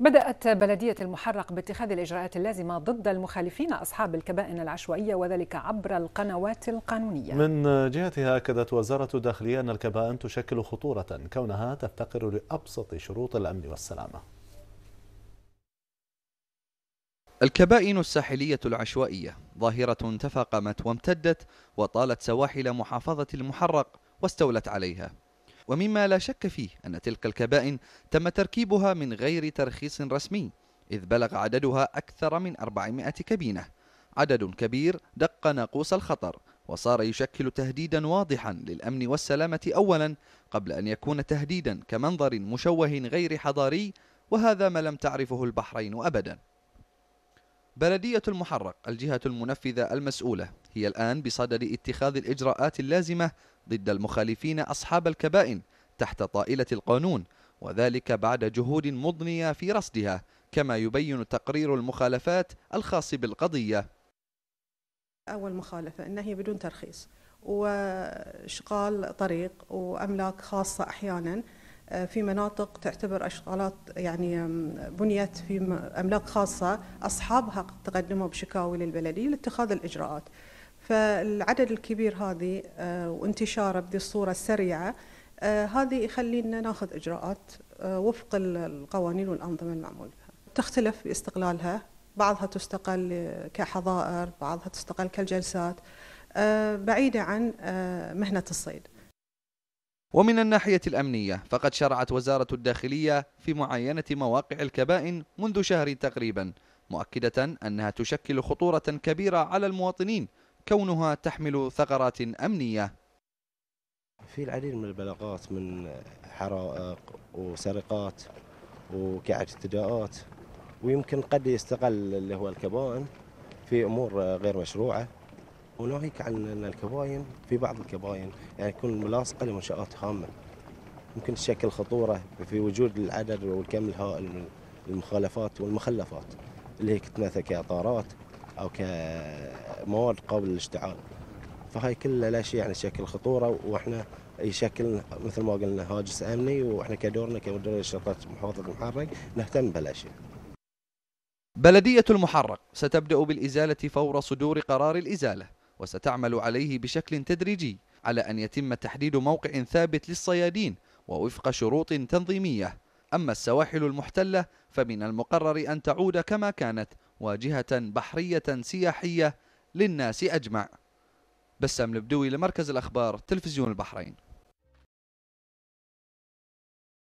بدأت بلدية المحرق باتخاذ الإجراءات اللازمة ضد المخالفين أصحاب الكبائن العشوائية وذلك عبر القنوات القانونية من جهتها أكدت وزارة الداخلية أن الكبائن تشكل خطورة كونها تفتقر لأبسط شروط الأمن والسلامة الكبائن الساحلية العشوائية ظاهرة تفاقمت وامتدت وطالت سواحل محافظة المحرق واستولت عليها ومما لا شك فيه أن تلك الكبائن تم تركيبها من غير ترخيص رسمي إذ بلغ عددها أكثر من 400 كبينة عدد كبير دق ناقوس الخطر وصار يشكل تهديدا واضحا للأمن والسلامة أولا قبل أن يكون تهديدا كمنظر مشوه غير حضاري وهذا ما لم تعرفه البحرين أبدا بلدية المحرق الجهة المنفذة المسؤولة هي الآن بصدد اتخاذ الإجراءات اللازمة ضد المخالفين أصحاب الكبائن تحت طائلة القانون وذلك بعد جهود مضنية في رصدها كما يبين تقرير المخالفات الخاص بالقضية أول مخالفة أنها هي بدون ترخيص واشغال طريق واملاك خاصه احيانا آه، في مناطق تعتبر اشغالات يعني بنيت في املاك خاصه اصحابها تقدموا بشكاوي للبلديه لاتخاذ الاجراءات فالعدد الكبير هذه آه، وانتشاره بذي الصورة السريعة آه، هذه يخلينا ناخذ إجراءات آه، وفق القوانين والأنظمة المعمول بها تختلف باستقلالها بعضها تستقل كحظائر بعضها تستقل كالجلسات بعيدة عن مهنة الصيد ومن الناحية الأمنية فقد شرعت وزارة الداخلية في معاينة مواقع الكبائن منذ شهر تقريبا مؤكدة أنها تشكل خطورة كبيرة على المواطنين كونها تحمل ثغرات أمنية في العديد من البلاغات من حرائق وسرقات وكاعتداءات ويمكن قد يستغل اللي هو الكبائن في امور غير مشروعه وناهيك عن ان الكباين في بعض الكباين يعني تكون ملاصقه لمنشات هامه ممكن تشكل خطوره في وجود العدد والكم الهائل من المخالفات والمخلفات اللي هي كتنة كاطارات أو كمواد قابلة للاشتعال فهاي كلها الأشياء يعني تشكل خطورة وإحنا يشكل مثل ما قلنا هاجس أمني وإحنا كدورنا كمدير شرطة محافظة المحرق نهتم بهالأشياء بلدية المحرق ستبدأ بالإزالة فور صدور قرار الإزالة وستعمل عليه بشكل تدريجي على أن يتم تحديد موقع ثابت للصيادين ووفق شروط تنظيمية أما السواحل المحتلة فمن المقرر أن تعود كما كانت واجهة بحرية سياحية للناس أجمع بسام البدوي لمركز الأخبار تلفزيون البحرين